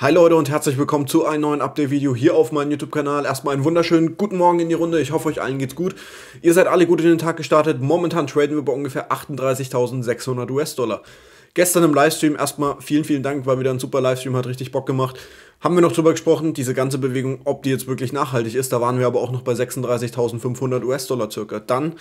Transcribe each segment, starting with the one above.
Hi Leute und herzlich willkommen zu einem neuen Update-Video hier auf meinem YouTube-Kanal. Erstmal einen wunderschönen guten Morgen in die Runde. Ich hoffe, euch allen geht's gut. Ihr seid alle gut in den Tag gestartet. Momentan traden wir bei ungefähr 38.600 US-Dollar. Gestern im Livestream erstmal vielen, vielen Dank, weil wieder ein super Livestream, hat richtig Bock gemacht. Haben wir noch drüber gesprochen, diese ganze Bewegung, ob die jetzt wirklich nachhaltig ist. Da waren wir aber auch noch bei 36.500 US-Dollar circa. Dann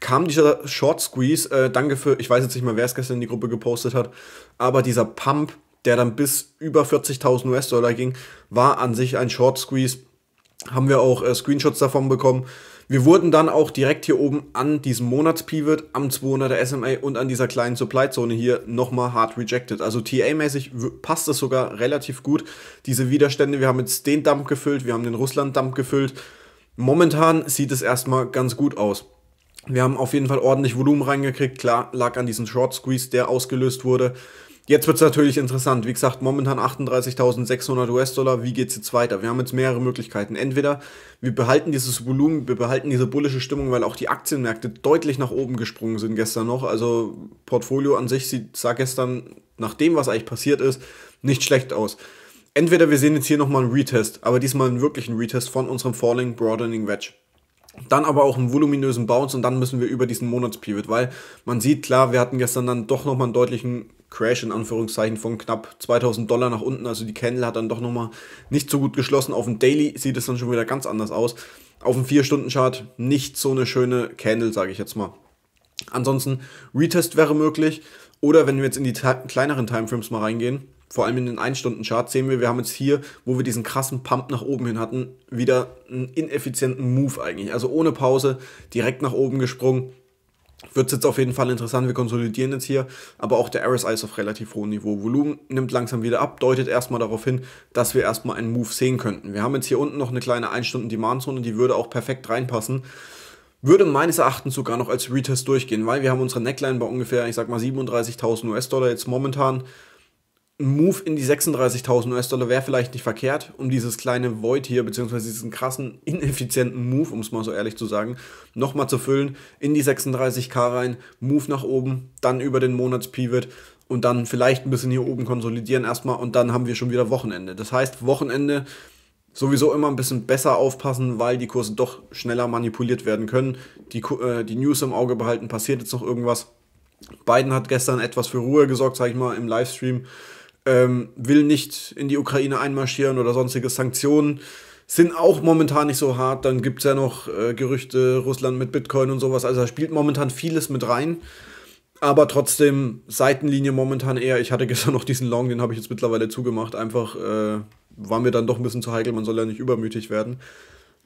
kam dieser Short Squeeze, äh, danke für, ich weiß jetzt nicht mal, wer es gestern in die Gruppe gepostet hat, aber dieser Pump der dann bis über 40.000 US-Dollar ging, war an sich ein Short Squeeze. Haben wir auch äh, Screenshots davon bekommen. Wir wurden dann auch direkt hier oben an diesem Monatspivot, am 200er SMA und an dieser kleinen Supply-Zone hier nochmal hart rejected. Also TA-mäßig passt das sogar relativ gut. Diese Widerstände, wir haben jetzt den Dump gefüllt, wir haben den Russland-Dump gefüllt. Momentan sieht es erstmal ganz gut aus. Wir haben auf jeden Fall ordentlich Volumen reingekriegt. Klar, lag an diesem Short Squeeze, der ausgelöst wurde. Jetzt wird es natürlich interessant. Wie gesagt, momentan 38.600 US-Dollar. Wie geht es jetzt weiter? Wir haben jetzt mehrere Möglichkeiten. Entweder wir behalten dieses Volumen, wir behalten diese bullische Stimmung, weil auch die Aktienmärkte deutlich nach oben gesprungen sind gestern noch. Also Portfolio an sich sieht, sah gestern nach dem, was eigentlich passiert ist, nicht schlecht aus. Entweder wir sehen jetzt hier nochmal einen Retest, aber diesmal einen wirklichen Retest von unserem Falling Broadening Wedge. Dann aber auch einen voluminösen Bounce und dann müssen wir über diesen Monatspivot, weil man sieht, klar, wir hatten gestern dann doch nochmal einen deutlichen Crash in Anführungszeichen von knapp 2000 Dollar nach unten. Also die Candle hat dann doch nochmal nicht so gut geschlossen. Auf dem Daily sieht es dann schon wieder ganz anders aus. Auf dem 4-Stunden-Chart nicht so eine schöne Candle, sage ich jetzt mal. Ansonsten Retest wäre möglich. Oder wenn wir jetzt in die kleineren Timeframes mal reingehen, vor allem in den 1-Stunden-Chart, sehen wir, wir haben jetzt hier, wo wir diesen krassen Pump nach oben hin hatten, wieder einen ineffizienten Move eigentlich. Also ohne Pause, direkt nach oben gesprungen wird es jetzt auf jeden Fall interessant. Wir konsolidieren jetzt hier, aber auch der RSI ist auf relativ hohem Niveau. Volumen nimmt langsam wieder ab, deutet erstmal darauf hin, dass wir erstmal einen Move sehen könnten. Wir haben jetzt hier unten noch eine kleine 1-Stunden-Demand-Zone, die würde auch perfekt reinpassen. Würde meines Erachtens sogar noch als Retest durchgehen, weil wir haben unsere Neckline bei ungefähr, ich sag mal 37.000 US-Dollar jetzt momentan ein Move in die 36.000 US-Dollar wäre vielleicht nicht verkehrt, um dieses kleine Void hier, beziehungsweise diesen krassen, ineffizienten Move, um es mal so ehrlich zu sagen, nochmal zu füllen, in die 36k rein, Move nach oben, dann über den Monatspivot und dann vielleicht ein bisschen hier oben konsolidieren erstmal und dann haben wir schon wieder Wochenende. Das heißt, Wochenende sowieso immer ein bisschen besser aufpassen, weil die Kurse doch schneller manipuliert werden können. Die, äh, die News im Auge behalten, passiert jetzt noch irgendwas. Biden hat gestern etwas für Ruhe gesorgt, sage ich mal, im Livestream ähm, will nicht in die Ukraine einmarschieren oder sonstige Sanktionen sind auch momentan nicht so hart. Dann gibt es ja noch äh, Gerüchte, Russland mit Bitcoin und sowas. Also da spielt momentan vieles mit rein. Aber trotzdem, Seitenlinie momentan eher. Ich hatte gestern noch diesen Long, den habe ich jetzt mittlerweile zugemacht. Einfach äh, war mir dann doch ein bisschen zu heikel, man soll ja nicht übermütig werden.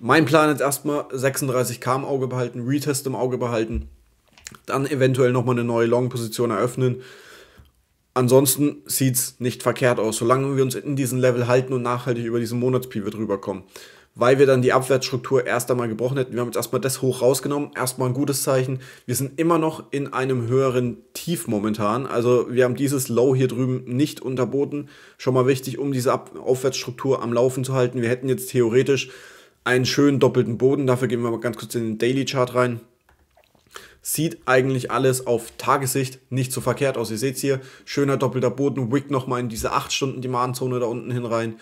Mein Plan jetzt erstmal 36k im Auge behalten, Retest im Auge behalten, dann eventuell nochmal eine neue Long-Position eröffnen Ansonsten sieht es nicht verkehrt aus, solange wir uns in diesem Level halten und nachhaltig über diesen Monatspivot rüberkommen. Weil wir dann die Abwärtsstruktur erst einmal gebrochen hätten. Wir haben jetzt erstmal das hoch rausgenommen, erstmal ein gutes Zeichen. Wir sind immer noch in einem höheren Tief momentan. Also wir haben dieses Low hier drüben nicht unterboten. Schon mal wichtig, um diese Ab Aufwärtsstruktur am Laufen zu halten. Wir hätten jetzt theoretisch einen schönen doppelten Boden. Dafür gehen wir mal ganz kurz in den Daily Chart rein. Sieht eigentlich alles auf Tagessicht nicht so verkehrt aus. Ihr seht es hier, schöner doppelter Boden, Wick nochmal in diese 8-Stunden-Demand-Zone da unten hin rein.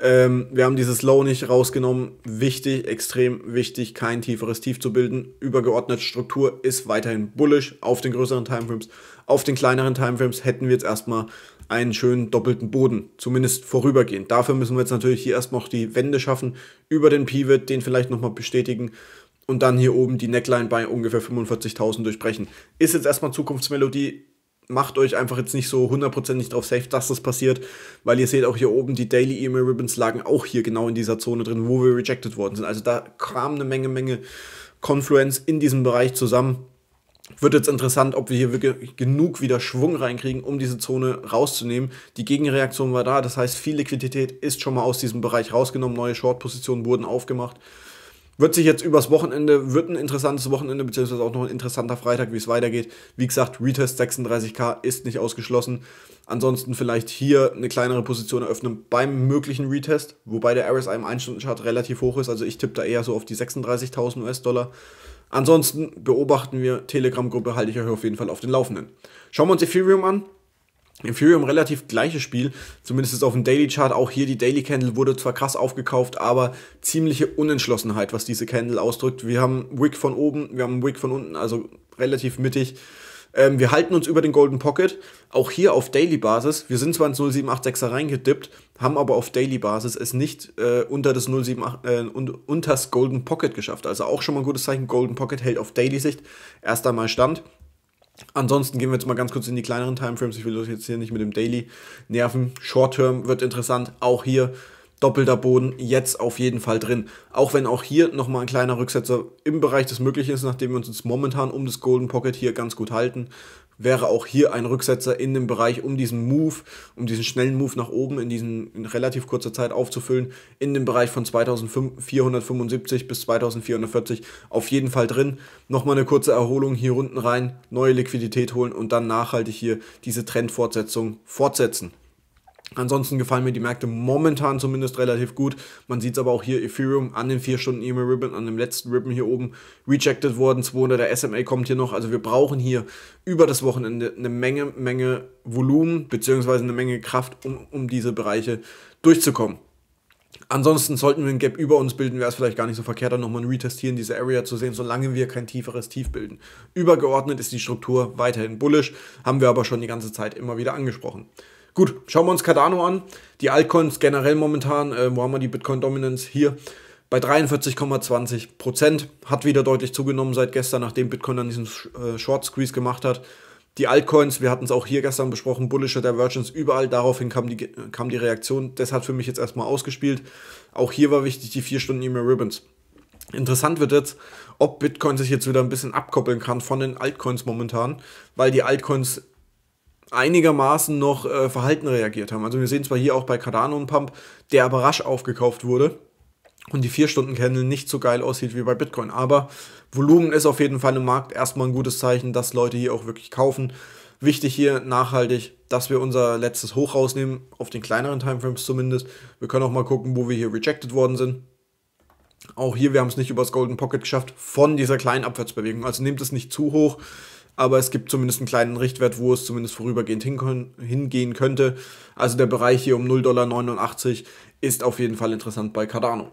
Ähm, wir haben dieses Low nicht rausgenommen. Wichtig, extrem wichtig, kein tieferes Tief zu bilden. Übergeordnete Struktur ist weiterhin bullish auf den größeren Timeframes. Auf den kleineren Timeframes hätten wir jetzt erstmal einen schönen doppelten Boden, zumindest vorübergehend. Dafür müssen wir jetzt natürlich hier erstmal noch die Wände schaffen, über den Pivot, den vielleicht nochmal bestätigen und dann hier oben die Neckline bei ungefähr 45.000 durchbrechen. Ist jetzt erstmal Zukunftsmelodie. Macht euch einfach jetzt nicht so hundertprozentig drauf safe, dass das passiert, weil ihr seht auch hier oben, die Daily E-Mail Ribbons lagen auch hier genau in dieser Zone drin, wo wir rejected worden sind. Also da kam eine Menge, Menge Confluence in diesem Bereich zusammen. Wird jetzt interessant, ob wir hier wirklich genug wieder Schwung reinkriegen, um diese Zone rauszunehmen. Die Gegenreaktion war da, das heißt, viel Liquidität ist schon mal aus diesem Bereich rausgenommen, neue Short-Positionen wurden aufgemacht. Wird sich jetzt übers Wochenende, wird ein interessantes Wochenende, beziehungsweise auch noch ein interessanter Freitag, wie es weitergeht. Wie gesagt, Retest 36k ist nicht ausgeschlossen. Ansonsten vielleicht hier eine kleinere Position eröffnen beim möglichen Retest, wobei der RSI im 1-Stunden-Chart relativ hoch ist. Also ich tippe da eher so auf die 36.000 US-Dollar. Ansonsten beobachten wir, Telegram-Gruppe halte ich euch auf jeden Fall auf den Laufenden. Schauen wir uns Ethereum an. Inferium relativ gleiches Spiel, zumindest ist auf dem Daily Chart. Auch hier die Daily Candle wurde zwar krass aufgekauft, aber ziemliche Unentschlossenheit, was diese Candle ausdrückt. Wir haben Wick von oben, wir haben Wick von unten, also relativ mittig. Ähm, wir halten uns über den Golden Pocket, auch hier auf Daily-Basis. Wir sind zwar ins 0786er reingedippt, haben aber auf Daily-Basis es nicht äh, unter das 078, äh, unters Golden Pocket geschafft. Also auch schon mal ein gutes Zeichen. Golden Pocket hält auf Daily-Sicht erst einmal Stand. Ansonsten gehen wir jetzt mal ganz kurz in die kleineren Timeframes. Ich will das jetzt hier nicht mit dem Daily nerven. Short Term wird interessant. Auch hier doppelter Boden jetzt auf jeden Fall drin. Auch wenn auch hier nochmal ein kleiner Rücksetzer im Bereich des Möglichen ist, nachdem wir uns jetzt momentan um das Golden Pocket hier ganz gut halten, wäre auch hier ein Rücksetzer in dem Bereich, um diesen Move, um diesen schnellen Move nach oben in diesen in relativ kurzer Zeit aufzufüllen, in dem Bereich von 2475 bis 2440 auf jeden Fall drin. Nochmal eine kurze Erholung hier unten rein, neue Liquidität holen und dann nachhaltig hier diese Trendfortsetzung fortsetzen. Ansonsten gefallen mir die Märkte momentan zumindest relativ gut. Man sieht es aber auch hier, Ethereum an den 4-Stunden-E-Mail-Ribbon, an dem letzten Ribbon hier oben rejected worden. 200 der SMA kommt hier noch. Also wir brauchen hier über das Wochenende eine Menge, Menge Volumen beziehungsweise eine Menge Kraft, um, um diese Bereiche durchzukommen. Ansonsten sollten wir ein Gap über uns bilden, wäre es vielleicht gar nicht so verkehrt, dann nochmal ein Retest hier in dieser Area zu sehen, solange wir kein tieferes Tief bilden. Übergeordnet ist die Struktur weiterhin bullisch, haben wir aber schon die ganze Zeit immer wieder angesprochen. Gut, schauen wir uns Cardano an. Die Altcoins generell momentan, äh, wo haben wir die Bitcoin Dominance? Hier bei 43,20 Prozent. Hat wieder deutlich zugenommen seit gestern, nachdem Bitcoin dann diesen äh, Short Squeeze gemacht hat. Die Altcoins, wir hatten es auch hier gestern besprochen, bullische Divergence überall, daraufhin kam die, äh, kam die Reaktion. Das hat für mich jetzt erstmal ausgespielt. Auch hier war wichtig die 4 Stunden E-Mail Ribbons. Interessant wird jetzt, ob Bitcoin sich jetzt wieder ein bisschen abkoppeln kann von den Altcoins momentan, weil die Altcoins einigermaßen noch äh, verhalten reagiert haben. Also wir sehen zwar hier auch bei Cardano und Pump, der aber rasch aufgekauft wurde und die 4-Stunden-Candle nicht so geil aussieht wie bei Bitcoin. Aber Volumen ist auf jeden Fall im Markt erstmal ein gutes Zeichen, dass Leute hier auch wirklich kaufen. Wichtig hier nachhaltig, dass wir unser letztes Hoch rausnehmen, auf den kleineren Timeframes zumindest. Wir können auch mal gucken, wo wir hier rejected worden sind. Auch hier, wir haben es nicht übers Golden Pocket geschafft von dieser kleinen Abwärtsbewegung. Also nehmt es nicht zu hoch aber es gibt zumindest einen kleinen Richtwert, wo es zumindest vorübergehend hingehen könnte. Also der Bereich hier um 0,89 Dollar ist auf jeden Fall interessant bei Cardano.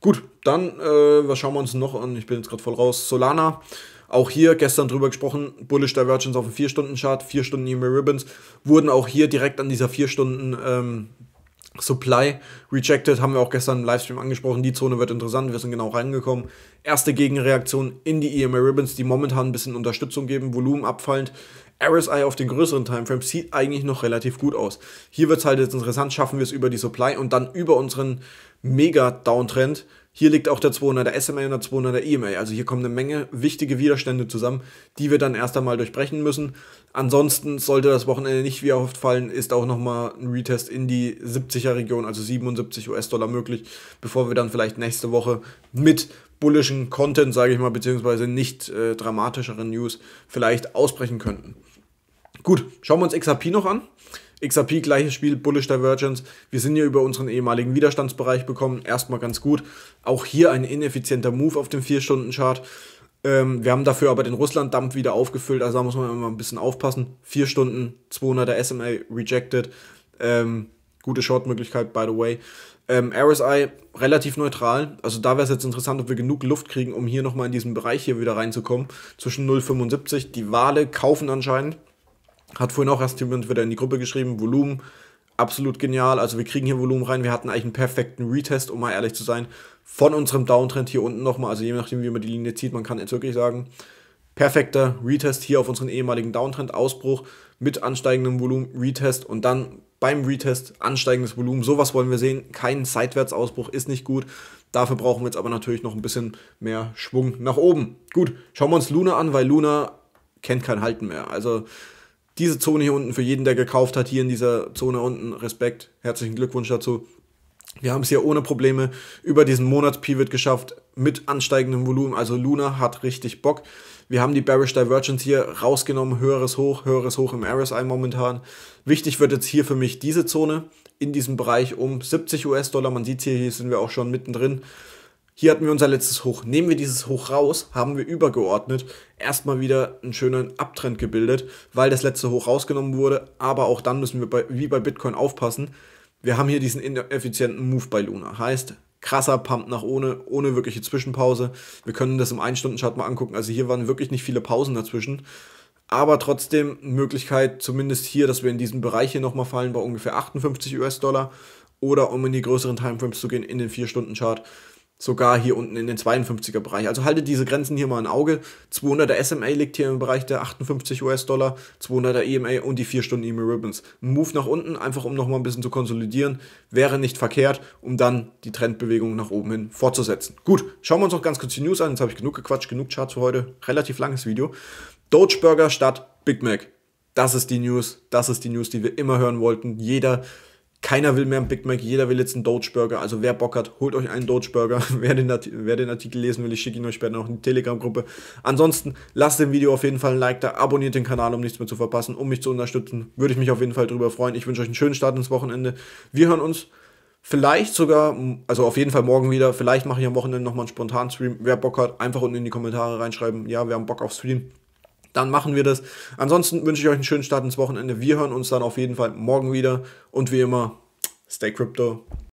Gut, dann, äh, was schauen wir uns noch an? Ich bin jetzt gerade voll raus. Solana, auch hier gestern drüber gesprochen, Bullish Divergence auf dem 4-Stunden-Chart, 4 Stunden E-Mail Ribbons, wurden auch hier direkt an dieser 4-Stunden- ähm, Supply rejected, haben wir auch gestern im Livestream angesprochen. Die Zone wird interessant, wir sind genau reingekommen. Erste Gegenreaktion in die EMA Ribbons, die momentan ein bisschen Unterstützung geben, Volumen abfallend. RSI auf den größeren Timeframes sieht eigentlich noch relativ gut aus. Hier wird es halt jetzt interessant, schaffen wir es über die Supply und dann über unseren Mega-Downtrend hier liegt auch der 200er SMA und der 200er EMA. Also hier kommen eine Menge wichtige Widerstände zusammen, die wir dann erst einmal durchbrechen müssen. Ansonsten sollte das Wochenende nicht wie erhofft fallen, ist auch nochmal ein Retest in die 70er Region, also 77 US-Dollar möglich, bevor wir dann vielleicht nächste Woche mit bullischen Content, sage ich mal, beziehungsweise nicht äh, dramatischeren News vielleicht ausbrechen könnten. Gut, schauen wir uns XRP noch an. XRP, gleiches Spiel, Bullish Divergence. Wir sind ja über unseren ehemaligen Widerstandsbereich bekommen. Erstmal ganz gut. Auch hier ein ineffizienter Move auf dem 4-Stunden-Chart. Ähm, wir haben dafür aber den Russland-Dump wieder aufgefüllt. Also da muss man immer ein bisschen aufpassen. 4 Stunden, 200er SMA rejected. Ähm, gute Short-Möglichkeit, by the way. Ähm, RSI relativ neutral. Also da wäre es jetzt interessant, ob wir genug Luft kriegen, um hier nochmal in diesen Bereich hier wieder reinzukommen. Zwischen 0,75. Die Wale kaufen anscheinend. Hat vorhin auch erst jemand wieder in die Gruppe geschrieben, Volumen, absolut genial. Also wir kriegen hier Volumen rein. Wir hatten eigentlich einen perfekten Retest, um mal ehrlich zu sein, von unserem Downtrend hier unten nochmal. Also je nachdem, wie man die Linie zieht, man kann jetzt wirklich sagen, perfekter Retest hier auf unseren ehemaligen Downtrend-Ausbruch mit ansteigendem Volumen, Retest und dann beim Retest ansteigendes Volumen. Sowas wollen wir sehen. Kein Seitwärtsausbruch ist nicht gut. Dafür brauchen wir jetzt aber natürlich noch ein bisschen mehr Schwung nach oben. Gut, schauen wir uns Luna an, weil Luna kennt kein Halten mehr. Also diese Zone hier unten für jeden, der gekauft hat, hier in dieser Zone unten, Respekt, herzlichen Glückwunsch dazu. Wir haben es hier ohne Probleme über diesen Monats-Pivot geschafft mit ansteigendem Volumen. Also Luna hat richtig Bock. Wir haben die Bearish Divergence hier rausgenommen, höheres Hoch, höheres Hoch im RSI momentan. Wichtig wird jetzt hier für mich diese Zone in diesem Bereich um 70 US-Dollar. Man sieht hier, hier sind wir auch schon mittendrin. Hier hatten wir unser letztes Hoch. Nehmen wir dieses Hoch raus, haben wir übergeordnet erstmal wieder einen schönen Abtrend gebildet, weil das letzte Hoch rausgenommen wurde. Aber auch dann müssen wir bei, wie bei Bitcoin aufpassen. Wir haben hier diesen ineffizienten Move bei Luna. Heißt, krasser Pump nach ohne, ohne wirkliche Zwischenpause. Wir können das im 1-Stunden-Chart mal angucken. Also hier waren wirklich nicht viele Pausen dazwischen. Aber trotzdem Möglichkeit, zumindest hier, dass wir in diesen Bereich hier nochmal fallen, bei ungefähr 58 US-Dollar. Oder um in die größeren Timeframes zu gehen, in den 4-Stunden-Chart sogar hier unten in den 52er Bereich. Also haltet diese Grenzen hier mal im Auge. 200er SMA liegt hier im Bereich der 58 US-Dollar, 200er EMA und die 4 Stunden EMA Ribbons. Ein Move nach unten, einfach um nochmal ein bisschen zu konsolidieren, wäre nicht verkehrt, um dann die Trendbewegung nach oben hin fortzusetzen. Gut, schauen wir uns noch ganz kurz die News an. Jetzt habe ich genug gequatscht, genug Charts für heute. Relativ langes Video. Doge Burger statt Big Mac. Das ist die News, das ist die News, die wir immer hören wollten. Jeder keiner will mehr einen Big Mac, jeder will jetzt einen Doge Burger. Also wer Bock hat, holt euch einen Doge Burger. wer, den wer den, Artikel lesen will, ich schicke ihn euch später noch in die Telegram-Gruppe. Ansonsten lasst dem Video auf jeden Fall ein Like da, abonniert den Kanal, um nichts mehr zu verpassen, um mich zu unterstützen. Würde ich mich auf jeden Fall drüber freuen. Ich wünsche euch einen schönen Start ins Wochenende. Wir hören uns vielleicht sogar, also auf jeden Fall morgen wieder. Vielleicht mache ich am Wochenende nochmal einen spontanen Stream. Wer Bock hat, einfach unten in die Kommentare reinschreiben. Ja, wir haben Bock auf Stream dann machen wir das. Ansonsten wünsche ich euch einen schönen Start ins Wochenende. Wir hören uns dann auf jeden Fall morgen wieder. Und wie immer, stay crypto.